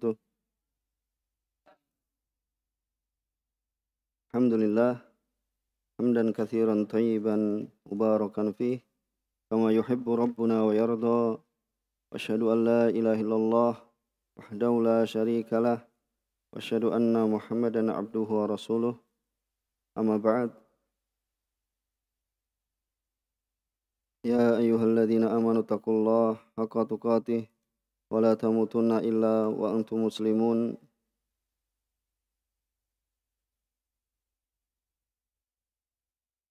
tuh Alhamdulillah hamdan kathiran tayyiban mubarakan fi, kama yuhibbu rabbuna wa yarda wa asyhadu an la ilaha illallah wahdahu la syarikalah wa asyhadu anna muhammadan abduhu wa rasuluh amma ba'd ya أيها amanu آمنوا اتقوا الله ولا تموتن إلا وأنتم مسلمون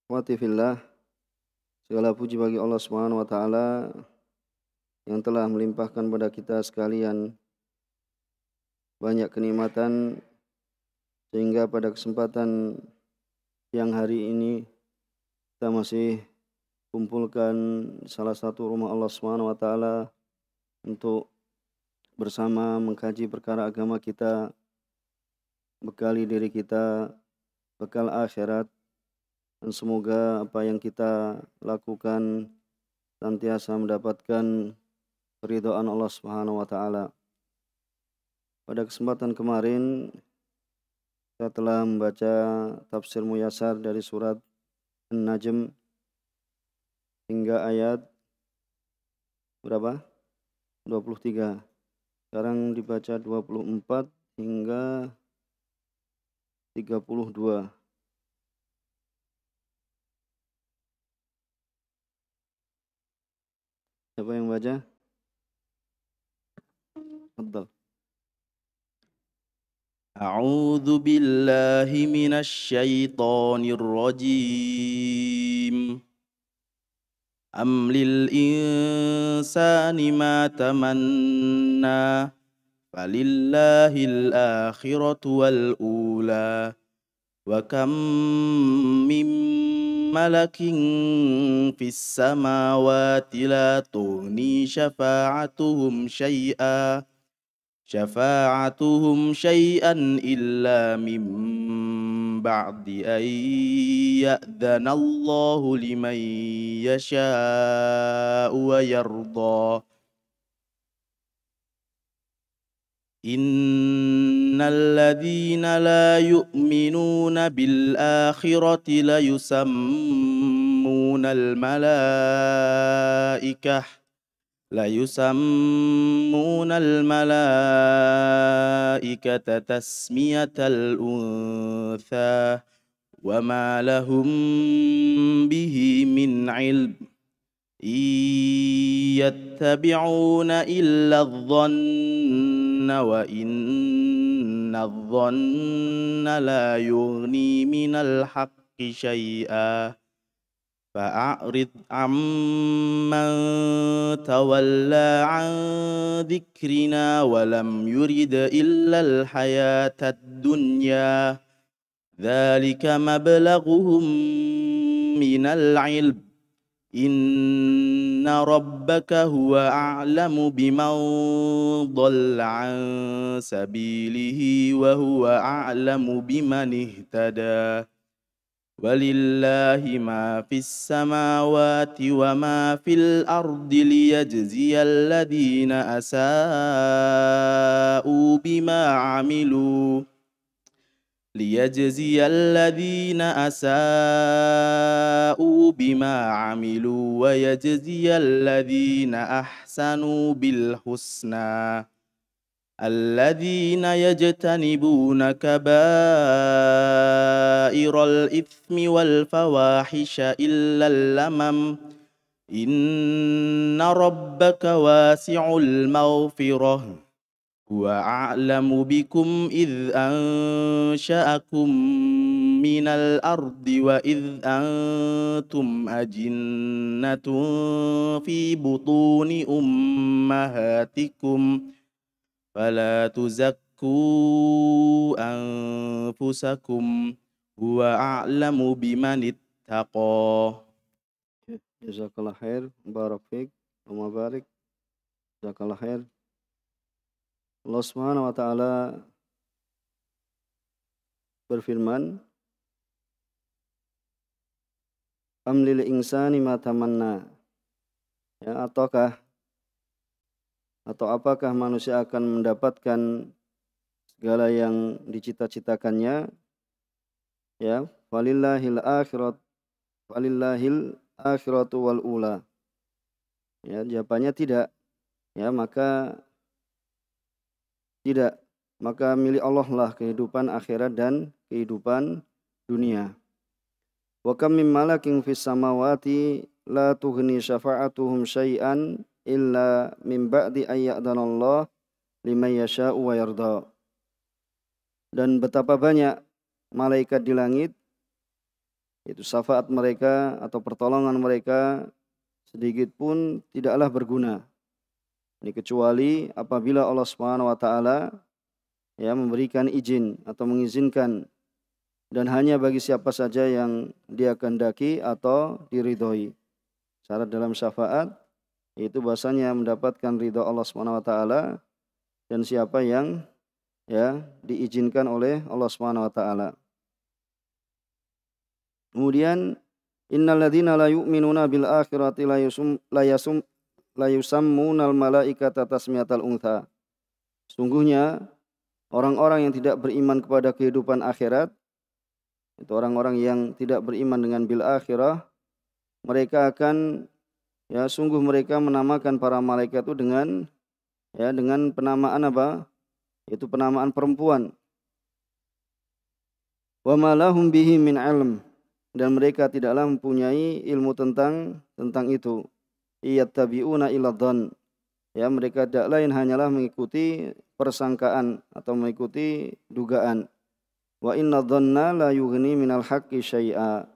Wati fillah Segala puji bagi Allah Subhanahu wa taala yang telah melimpahkan pada kita sekalian banyak kenikmatan sehingga pada kesempatan yang hari ini kita masih kumpulkan salah satu rumah Allah Subhanahu wa taala untuk bersama mengkaji perkara agama kita, bekali diri kita, bekal akhirat, dan semoga apa yang kita lakukan senantiasa mendapatkan keridhaan Allah Subhanahu wa taala. Pada kesempatan kemarin kita telah membaca tafsir Muyasar dari surat An-Najm hingga ayat berapa? 23 sekarang dibaca 24 hingga 32 siapa yang baca? Abdul. أعوذ بالله من الشيطان الرجيم أم للإنسان ما تمنى فلله الآخرة والأولى وكم من ملك في السماوات لا تغني شفاعتهم شيئا شفاعتهم شيئا إلا من بعد أن يأذن الله لمن يشاء ويرضى إن الذين لا يؤمنون بالآخرة ليسمون الملائكة ليسمون الملائكة تسمية الأنثى وما لهم به من علم إن يتبعون إلا الظن وإن الظن لا يغني من الحق شيئا فأعرض عمن تولى عن ذكرنا ولم يرد إلا الحياة الدنيا ذلك مبلغهم من العلم إن ربك هو أعلم بمن ضل عن سبيله وهو أعلم بمن اهتدى ولله ما في السماوات وما في الأرض ليجزي الذين أساءوا بما عملوا ليجزي الذين أساءوا بما عملوا ويجزي الذين أحسنوا بالحسنى الذين يجتنبون كبائر الإثم والفواحش إلا اللمم إن ربك واسع المغفرة هو أعلم بكم إذ أنشأكم من الأرض وإذ أنتم أجنة في بطون أمهاتكم ۖ Fala tuzakku anfusakum Huwa a'lamu bimanit taqo Jazakallah khair Barak fiqh Amma barik Jazakallah khair Allah subhanahu wa ta'ala Berfirman Amlil insani matamanna Ya, atoka atau apakah manusia akan mendapatkan segala yang dicita-citakannya ya walillahil akhirat walillahil akhiratu wal ula ya jawabannya tidak ya maka tidak maka milik Allah lah kehidupan akhirat dan kehidupan dunia wa kam min malakin fis samawati la tughni syafa'atuhum syai'an illa min ba'di ayya'danallah lima yasha'u wa yarda. Dan betapa banyak malaikat di langit itu syafaat mereka atau pertolongan mereka sedikit pun tidaklah berguna. Ini kecuali apabila Allah Subhanahu wa taala ya memberikan izin atau mengizinkan dan hanya bagi siapa saja yang dia kehendaki atau diridhoi. Syarat dalam syafaat yaitu bahasanya mendapatkan ridha Allah Subhanahu wa taala dan siapa yang ya diizinkan oleh Allah Subhanahu wa taala. Kemudian innalladzina la yu'minuna bil akhirati la yusum la yasum la yusammunal malaikata tasmiyatal untha. Sungguhnya orang-orang yang tidak beriman kepada kehidupan akhirat itu orang-orang yang tidak beriman dengan bil akhirah mereka akan ya sungguh mereka menamakan para malaikat itu dengan ya dengan penamaan apa? Itu penamaan perempuan. Wa malahum bihi min ilm dan mereka tidaklah mempunyai ilmu tentang tentang itu. Iyattabi'una tabiuna dhann. Ya, mereka tidak lain hanyalah mengikuti persangkaan atau mengikuti dugaan. Wa inna dhanna la yughni minal haqqi syai'a.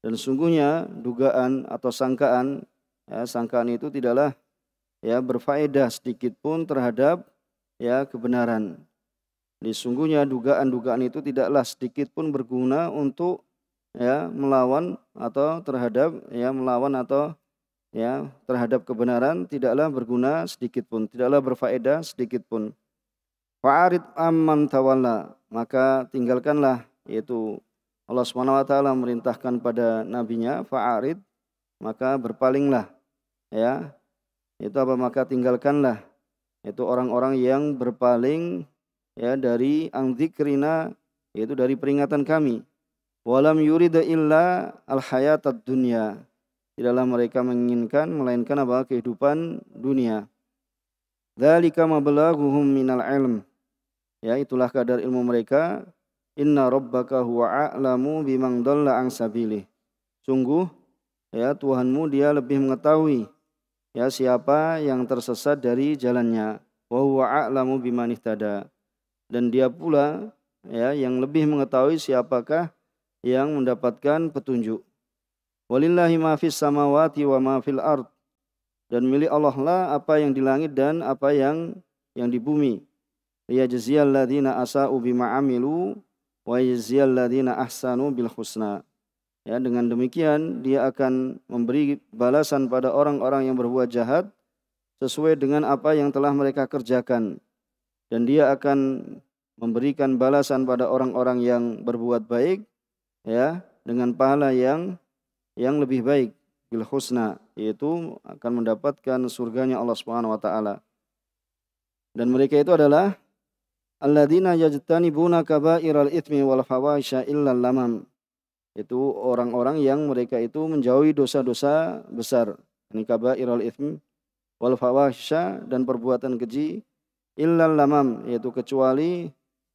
Dan sungguhnya dugaan atau sangkaan ya, sangkaan itu tidaklah ya berfaedah sedikit pun terhadap ya kebenaran. Disungguhnya dugaan-dugaan itu tidaklah sedikit pun berguna untuk ya melawan atau terhadap ya melawan atau ya terhadap kebenaran tidaklah berguna sedikit pun, tidaklah berfaedah sedikit pun. Fa'arid amman tawalla, maka tinggalkanlah yaitu Allah Subhanahu wa taala merintahkan pada nabinya fa'arid maka berpalinglah ya itu apa maka tinggalkanlah itu orang-orang yang berpaling ya dari antikrina yaitu dari peringatan kami walam yurida illa al hayatad dunya tidaklah mereka menginginkan melainkan apa kehidupan dunia dzalika mablaghuhum minal ilm ya itulah kadar ilmu mereka inna rabbaka huwa a'lamu bimang dalla an sabilih sungguh ya Tuhanmu dia lebih mengetahui ya siapa yang tersesat dari jalannya wa huwa a'lamu biman ihtada dan dia pula ya yang lebih mengetahui siapakah yang mendapatkan petunjuk walillahi ma fis samawati wa ma fil ard dan milik Allah lah apa yang di langit dan apa yang yang di bumi ya jazial ladina asa'u bima amilu wa jazial ladina ahsanu bil husna Ya, dengan demikian dia akan memberi balasan pada orang-orang yang berbuat jahat sesuai dengan apa yang telah mereka kerjakan dan dia akan memberikan balasan pada orang-orang yang berbuat baik ya dengan pahala yang yang lebih baik bil husna yaitu akan mendapatkan surganya Allah Subhanahu wa taala. Dan mereka itu adalah alladzina yajtanibuna kaba'iral itsmi wal fawaisha illal lamam itu orang-orang yang mereka itu menjauhi dosa-dosa besar. Ini kabairul ithm wal fawahsya dan perbuatan keji illal lamam yaitu kecuali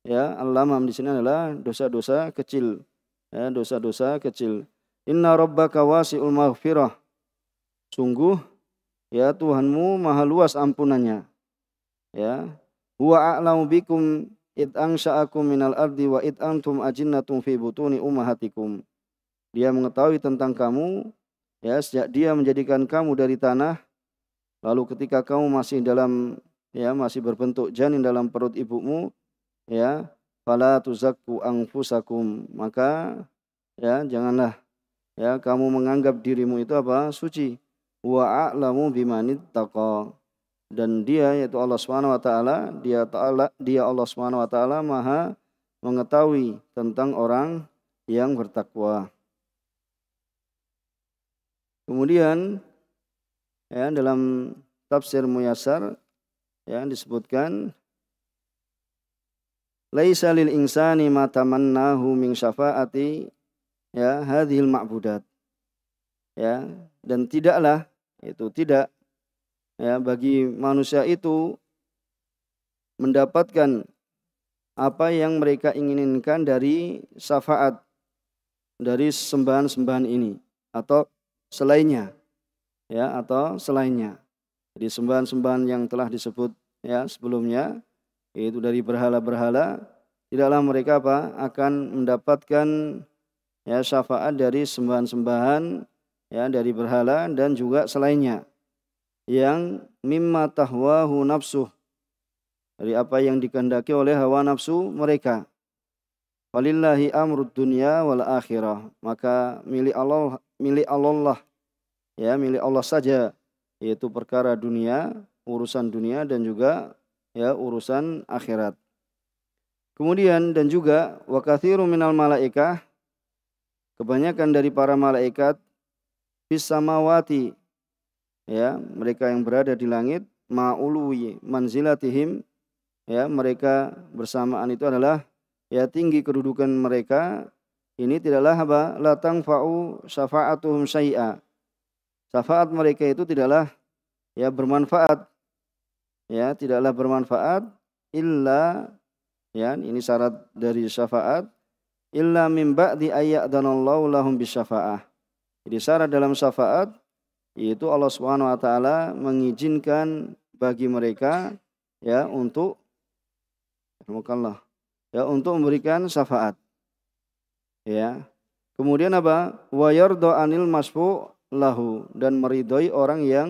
ya al-lamam di sini adalah dosa-dosa kecil. Ya, dosa-dosa kecil. Inna rabbaka wasi'ul maghfirah. Sungguh ya Tuhanmu maha luas ampunannya. Ya. Huwa a'lamu bikum id ansha'akum minal ardi wa id antum ajinnatum fi butuni ummahatikum. Dia mengetahui tentang kamu ya sejak dia menjadikan kamu dari tanah lalu ketika kamu masih dalam ya masih berbentuk janin dalam perut ibumu ya fala tuzakku anfusakum maka ya janganlah ya kamu menganggap dirimu itu apa suci wa a'lamu bimanit dan dia yaitu Allah Subhanahu wa taala dia taala dia Allah Subhanahu wa taala maha mengetahui tentang orang yang bertakwa. Kemudian ya dalam tafsir Muyasar ya disebutkan laisa lil insani ma tamannahu min syafaati ya hadhil ma'budat. Ya, dan tidaklah itu tidak ya bagi manusia itu mendapatkan apa yang mereka inginkan dari syafaat dari sembahan-sembahan ini atau selainnya ya atau selainnya jadi sembahan-sembahan yang telah disebut ya sebelumnya yaitu dari berhala-berhala tidaklah mereka apa akan mendapatkan ya syafaat dari sembahan-sembahan ya dari berhala dan juga selainnya yang mimma tahwahu nafsu dari apa yang dikehendaki oleh hawa nafsu mereka. Walillahi amrud dunya wal akhirah. Maka milik Allah milik Allah lah. Ya, milik Allah saja yaitu perkara dunia, urusan dunia dan juga ya urusan akhirat. Kemudian dan juga wa katsirun minal malaikah kebanyakan dari para malaikat bis samawati ya mereka yang berada di langit ma'ului manzilatihim ya mereka bersamaan itu adalah ya tinggi kedudukan mereka ini tidaklah apa latang fa'u syafa'atuhum syai'a syafaat mereka itu tidaklah ya bermanfaat ya tidaklah bermanfaat illa ya ini syarat dari syafaat illa mim ba'di ayyadanallahu lahum bisyafa'ah jadi syarat dalam syafaat yaitu Allah Subhanahu wa taala mengizinkan bagi mereka ya untuk Allah ya untuk memberikan syafaat. Ya. Kemudian apa? Wa anil masfu lahu dan meridhoi orang yang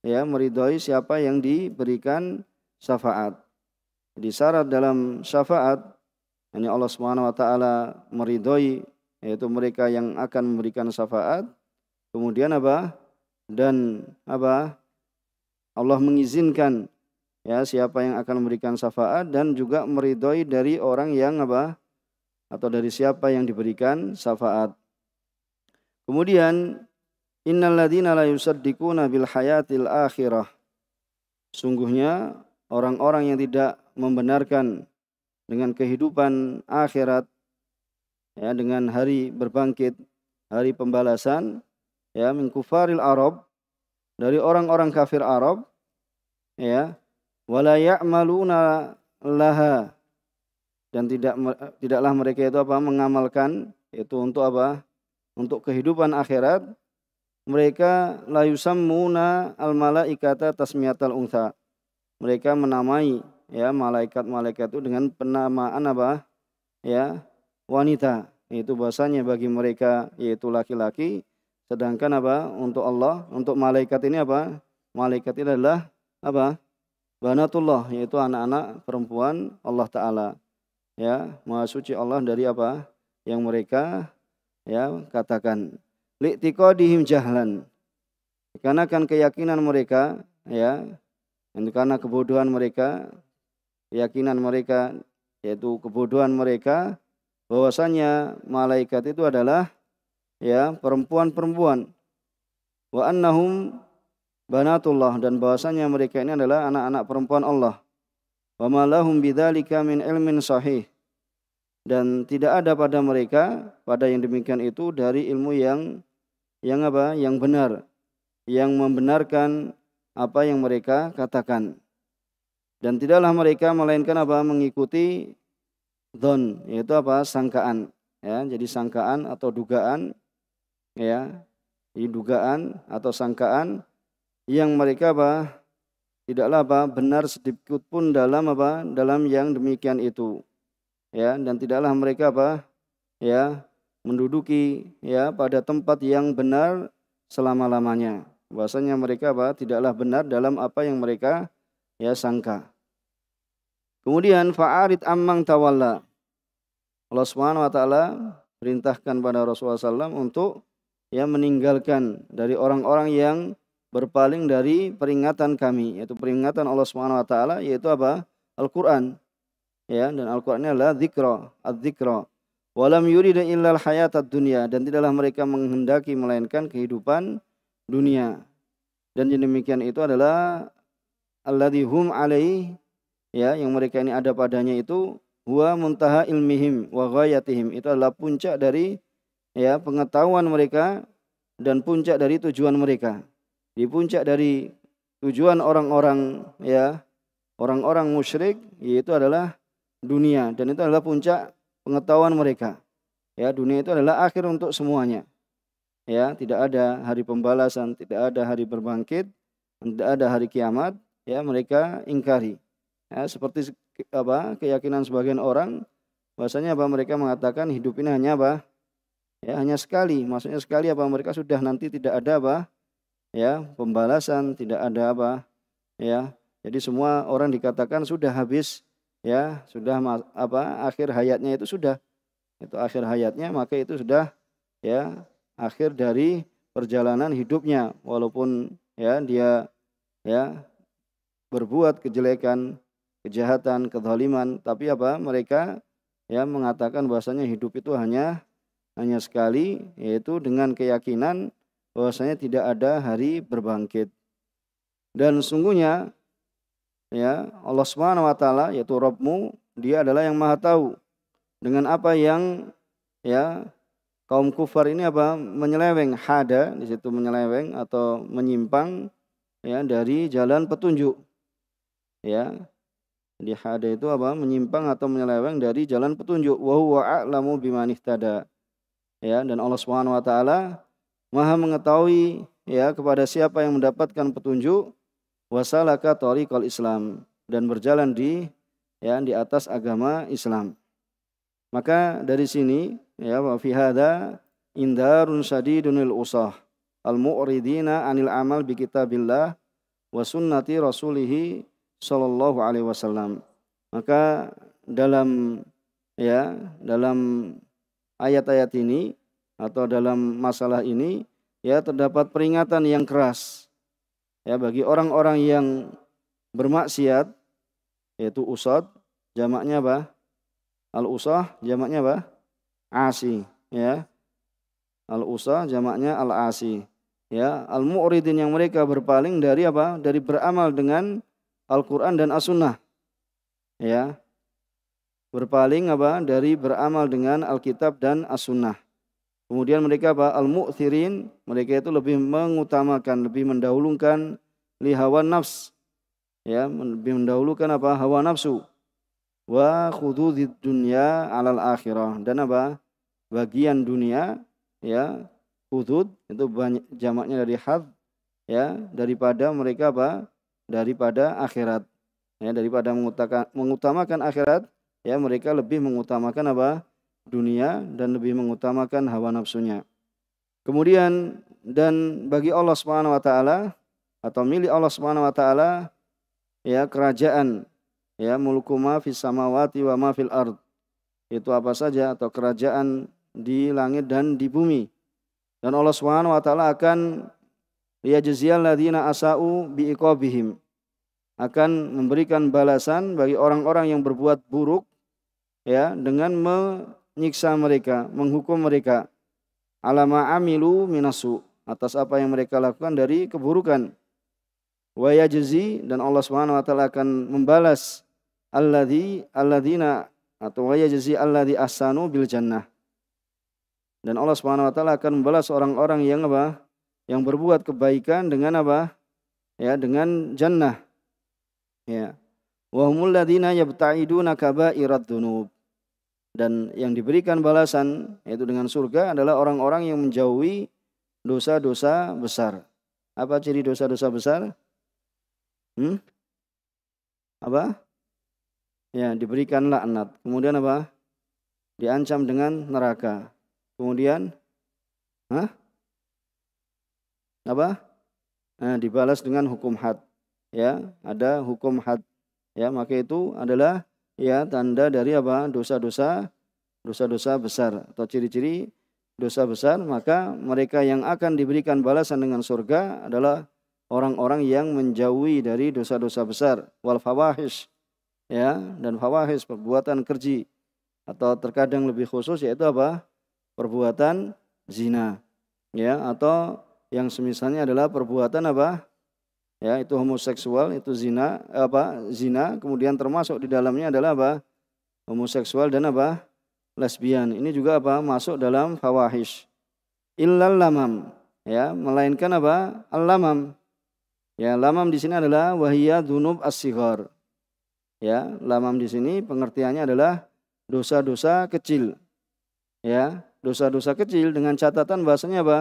ya meridhoi siapa yang diberikan syafaat. Jadi syarat dalam syafaat ini Allah Subhanahu wa taala meridhoi yaitu mereka yang akan memberikan syafaat. Kemudian apa? dan apa Allah mengizinkan ya siapa yang akan memberikan syafaat dan juga meridhoi dari orang yang apa atau dari siapa yang diberikan syafaat. Kemudian innalladzina la yusaddiquna bil hayatil akhirah. Sungguhnya orang-orang yang tidak membenarkan dengan kehidupan akhirat ya dengan hari berbangkit, hari pembalasan ya min kufaril Arab dari orang-orang kafir Arab ya wala ya'maluna laha dan tidak tidaklah mereka itu apa mengamalkan itu untuk apa untuk kehidupan akhirat mereka la yusammuna al malaikata tasmiyatal unsa mereka menamai ya malaikat-malaikat itu dengan penamaan apa ya wanita itu bahasanya bagi mereka yaitu laki-laki Sedangkan apa? Untuk Allah, untuk malaikat ini apa? Malaikat ini adalah apa? Banatullah, yaitu anak-anak perempuan Allah Ta'ala. Ya, maha suci Allah dari apa? Yang mereka ya katakan. dihim jahlan. kan keyakinan mereka, ya, karena kebodohan mereka, keyakinan mereka, yaitu kebodohan mereka, bahwasanya malaikat itu adalah ya perempuan-perempuan wa annahum banatullah dan bahasanya mereka ini adalah anak-anak perempuan Allah wa malahum bidzalika min ilmin sahih dan tidak ada pada mereka pada yang demikian itu dari ilmu yang yang apa yang benar yang membenarkan apa yang mereka katakan dan tidaklah mereka melainkan apa mengikuti don yaitu apa sangkaan ya jadi sangkaan atau dugaan ya dugaan atau sangkaan yang mereka apa tidaklah apa benar sedikit pun dalam apa dalam yang demikian itu ya dan tidaklah mereka apa ya menduduki ya pada tempat yang benar selama-lamanya bahasanya mereka apa tidaklah benar dalam apa yang mereka ya sangka kemudian fa'arid Amang tawalla Allah Subhanahu wa taala perintahkan pada Rasulullah SAW untuk ya meninggalkan dari orang-orang yang berpaling dari peringatan kami yaitu peringatan Allah Subhanahu wa taala yaitu apa? Al-Qur'an. Ya, dan Al-Qur'an adalah dzikra, adzikra dzikra Walam yurida illal hayatad dunya dan tidaklah mereka menghendaki melainkan kehidupan dunia. Dan yang demikian itu adalah alladzi hum alaih ya yang mereka ini ada padanya itu huwa muntaha ilmihim wa ghayatihim itu adalah puncak dari ya pengetahuan mereka dan puncak dari tujuan mereka. Di puncak dari tujuan orang-orang ya orang-orang musyrik yaitu adalah dunia dan itu adalah puncak pengetahuan mereka. Ya, dunia itu adalah akhir untuk semuanya. Ya, tidak ada hari pembalasan, tidak ada hari berbangkit, tidak ada hari kiamat, ya mereka ingkari. Ya, seperti apa? keyakinan sebagian orang bahasanya apa mereka mengatakan hidup ini hanya apa? Ya, hanya sekali, maksudnya sekali apa mereka sudah nanti tidak ada apa? Ya, pembalasan tidak ada apa? Ya. Jadi semua orang dikatakan sudah habis ya, sudah apa? akhir hayatnya itu sudah itu akhir hayatnya maka itu sudah ya akhir dari perjalanan hidupnya walaupun ya dia ya berbuat kejelekan, kejahatan, kezaliman, tapi apa? mereka ya mengatakan bahasanya hidup itu hanya hanya sekali yaitu dengan keyakinan bahwasanya tidak ada hari berbangkit. Dan sungguhnya ya Allah Subhanahu wa taala yaitu Rabbmu dia adalah yang Maha tahu dengan apa yang ya kaum kufar ini apa menyeleweng hada di situ menyeleweng atau menyimpang ya dari jalan petunjuk ya di hada itu apa menyimpang atau menyeleweng dari jalan petunjuk wa huwa a'lamu tada ya dan Allah Subhanahu wa taala Maha mengetahui ya kepada siapa yang mendapatkan petunjuk wasalaka tariqal Islam dan berjalan di ya di atas agama Islam. Maka dari sini ya wa fi hada indarun sadidunil usah al mu'ridina anil amal bi kitabillah wa sunnati rasulih sallallahu alaihi wasallam. Maka dalam ya dalam ayat-ayat ini atau dalam masalah ini ya terdapat peringatan yang keras ya bagi orang-orang yang bermaksiat yaitu usad jamaknya apa al usah jamaknya apa asi ya al usah jamaknya al asi ya al mu'ridin yang mereka berpaling dari apa dari beramal dengan Al-Qur'an dan As-Sunnah ya berpaling apa dari beramal dengan Alkitab dan As-Sunnah. Kemudian mereka apa al-mu'thirin, mereka itu lebih mengutamakan, lebih mendahulukan lihawan nafs. Ya, lebih mendahulukan apa hawa nafsu. Wa khududid dunya alal akhirah dan apa bagian dunia ya hudud itu banyak jamaknya dari had ya daripada mereka apa daripada akhirat ya daripada mengutamakan akhirat ya mereka lebih mengutamakan apa dunia dan lebih mengutamakan hawa nafsunya kemudian dan bagi Allah Subhanahu wa taala atau milik Allah Subhanahu wa taala ya kerajaan ya mulku ma fis samawati wa ma fil ard itu apa saja atau kerajaan di langit dan di bumi dan Allah Subhanahu wa taala akan ya, jazial ladina asau bi akan memberikan balasan bagi orang-orang yang berbuat buruk ya dengan menyiksa mereka, menghukum mereka alama amilu minasu atas apa yang mereka lakukan dari keburukan. Wa yajzi dan Allah Subhanahu wa taala akan membalas alladzi alladzina atau wa yajzi alladzi asanu bil jannah. Dan Allah Subhanahu wa taala akan membalas orang-orang yang apa? Yang berbuat kebaikan dengan apa? Ya, dengan jannah. Ya. Wa humul ladzina yabta'iduna kaba'irat dzunub dan yang diberikan balasan yaitu dengan surga adalah orang-orang yang menjauhi dosa-dosa besar. Apa ciri dosa-dosa besar? Hmm? Apa? Ya, diberikan laknat. Kemudian apa? Diancam dengan neraka. Kemudian Hah? Apa? Nah, dibalas dengan hukum had. Ya, ada hukum had. Ya, maka itu adalah ya tanda dari apa dosa-dosa dosa-dosa besar atau ciri-ciri dosa besar maka mereka yang akan diberikan balasan dengan surga adalah orang-orang yang menjauhi dari dosa-dosa besar wal fawahish ya dan fawahish perbuatan kerji atau terkadang lebih khusus yaitu apa perbuatan zina ya atau yang semisalnya adalah perbuatan apa ya itu homoseksual itu zina apa zina kemudian termasuk di dalamnya adalah apa homoseksual dan apa lesbian ini juga apa masuk dalam fawahish illal lamam ya melainkan apa al lamam ya lamam di sini adalah wahia dunub as ya lamam di sini pengertiannya adalah dosa-dosa kecil ya dosa-dosa kecil dengan catatan bahasanya apa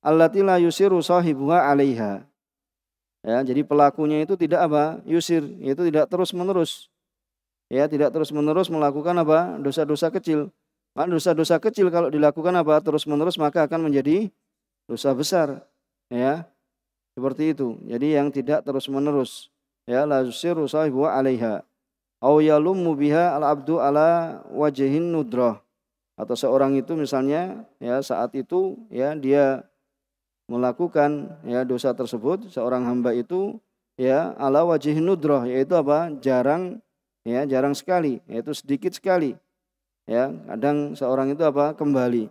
allati la yusiru sahibuha alaiha Ya, jadi pelakunya itu tidak apa? Yusir, itu tidak terus-menerus. Ya, tidak terus-menerus melakukan apa? dosa-dosa kecil. Maka dosa-dosa kecil kalau dilakukan apa? terus-menerus maka akan menjadi dosa besar. Ya. Seperti itu. Jadi yang tidak terus-menerus. Ya, la yusiru sahibu alaiha. Au yalummu biha al-abdu ala wajhin nudrah. Atau seorang itu misalnya ya saat itu ya dia melakukan ya dosa tersebut seorang hamba itu ya ala wajih nudroh yaitu apa jarang ya jarang sekali yaitu sedikit sekali ya kadang seorang itu apa kembali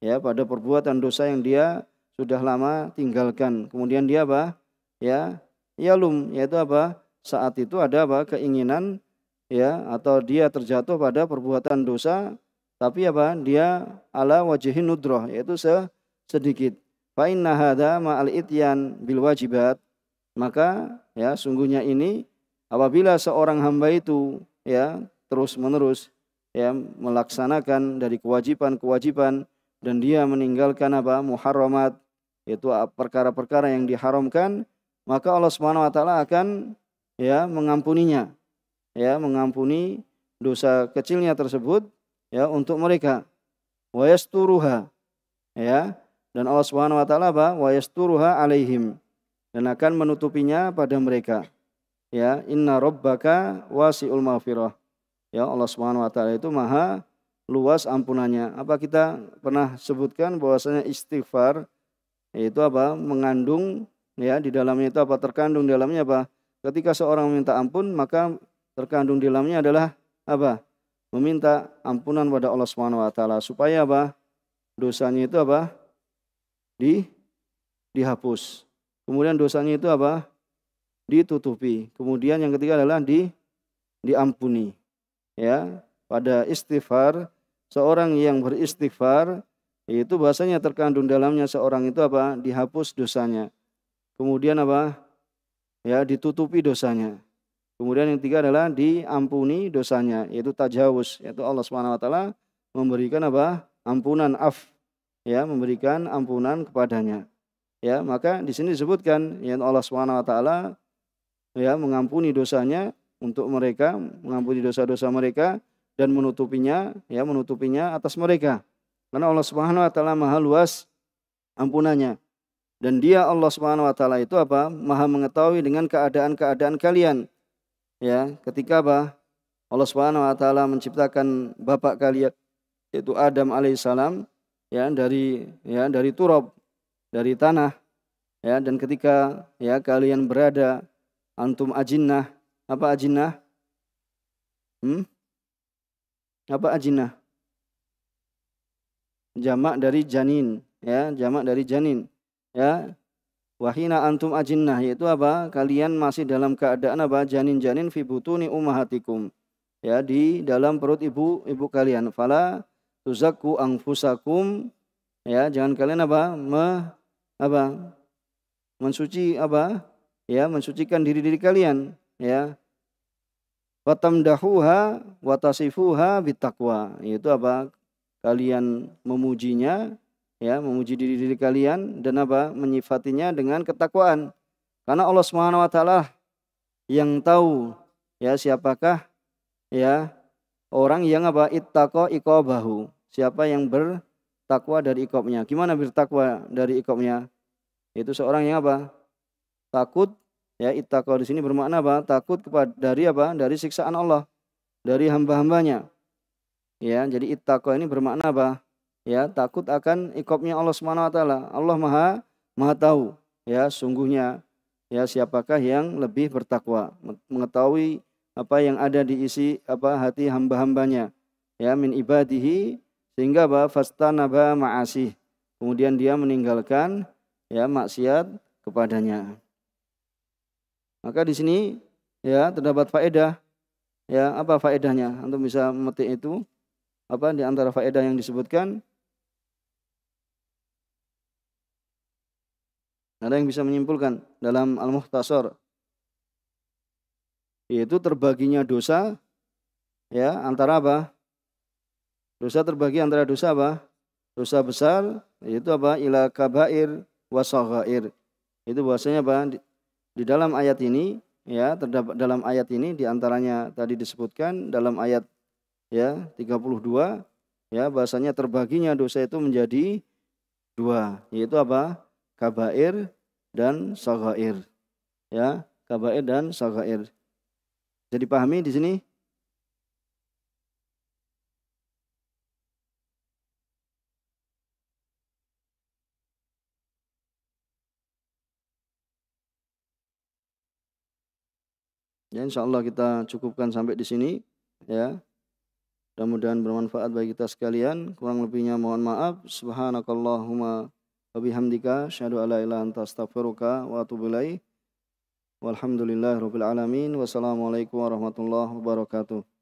ya pada perbuatan dosa yang dia sudah lama tinggalkan kemudian dia apa ya yalum yaitu apa saat itu ada apa keinginan ya atau dia terjatuh pada perbuatan dosa tapi apa dia ala wajihin nudroh yaitu sedikit Fa inna ma'al ityan bil wajibat. Maka ya sungguhnya ini apabila seorang hamba itu ya terus-menerus ya melaksanakan dari kewajiban-kewajiban dan dia meninggalkan apa muharramat yaitu perkara-perkara yang diharamkan maka Allah Subhanahu wa taala akan ya mengampuninya ya mengampuni dosa kecilnya tersebut ya untuk mereka wa yasturuha ya dan Allah Subhanahu wa taala apa wa yasturuha alaihim dan akan menutupinya pada mereka ya inna rabbaka wasiul maghfirah ya Allah Subhanahu wa taala itu maha luas ampunannya apa kita pernah sebutkan bahwasanya istighfar itu apa mengandung ya di dalamnya itu apa terkandung di dalamnya apa ketika seorang meminta ampun maka terkandung di dalamnya adalah apa meminta ampunan pada Allah Subhanahu wa taala supaya apa dosanya itu apa di dihapus. Kemudian dosanya itu apa? Ditutupi. Kemudian yang ketiga adalah di diampuni. Ya, pada istighfar seorang yang beristighfar itu bahasanya terkandung dalamnya seorang itu apa? Dihapus dosanya. Kemudian apa? Ya, ditutupi dosanya. Kemudian yang ketiga adalah diampuni dosanya, yaitu tajawus yaitu Allah Subhanahu wa taala memberikan apa? ampunan af ya memberikan ampunan kepadanya. Ya, maka di sini disebutkan yang Allah Subhanahu wa taala ya mengampuni dosanya untuk mereka, mengampuni dosa-dosa mereka dan menutupinya ya menutupinya atas mereka. Karena Allah Subhanahu wa taala Maha luas ampunannya. Dan dia Allah Subhanahu wa taala itu apa? Maha mengetahui dengan keadaan-keadaan kalian. Ya, ketika apa? Allah Subhanahu wa taala menciptakan bapak kalian yaitu Adam alaihissalam ya dari ya dari turab dari tanah ya dan ketika ya kalian berada antum ajinnah apa ajinnah hmm? apa ajinnah jamak dari janin ya jamak dari janin ya wahina antum ajinnah yaitu apa kalian masih dalam keadaan apa janin-janin fibutuni umahatikum ya di dalam perut ibu ibu kalian fala tuzaku angfusakum ya jangan kalian apa me, apa mensuci apa ya mensucikan diri diri kalian ya dahuha watasifuha bitakwa itu apa kalian memujinya ya memuji diri diri kalian dan apa menyifatinya dengan ketakwaan karena Allah Subhanahu wa taala yang tahu ya siapakah ya orang yang apa ittaqa iqabahu siapa yang bertakwa dari ikopnya. Gimana bertakwa dari ikopnya? Itu seorang yang apa? Takut ya itakwa di sini bermakna apa? Takut kepada dari apa? Dari siksaan Allah, dari hamba-hambanya. Ya, jadi itakwa ini bermakna apa? Ya, takut akan ikopnya Allah Subhanahu wa taala. Allah Maha Maha tahu ya sungguhnya ya siapakah yang lebih bertakwa mengetahui apa yang ada di isi apa hati hamba-hambanya ya min ibadihi sehingga apa? Fastanaba ma'asih. Kemudian dia meninggalkan ya maksiat kepadanya. Maka di sini ya terdapat faedah. Ya, apa faedahnya? untuk bisa memetik itu apa di antara faedah yang disebutkan? Ada yang bisa menyimpulkan dalam Al-Muhtasar yaitu terbaginya dosa ya antara apa? Dosa terbagi antara dosa apa? Dosa besar yaitu apa? Ila kabair wasaghair. Itu bahasanya apa? Di, di dalam ayat ini ya terdapat dalam ayat ini diantaranya tadi disebutkan dalam ayat ya 32 ya bahasanya terbaginya dosa itu menjadi dua yaitu apa kabair dan sagair ya kabair dan sagair jadi pahami di sini Ya, insya Allah kita cukupkan sampai di sini. Ya, mudah-mudahan bermanfaat bagi kita sekalian. Kurang lebihnya mohon maaf. Subhanakallahumma wabihamdika. syahadu ala ilaha anta astaghfiruka wa atubu ilaik. Wassalamualaikum warahmatullahi wabarakatuh.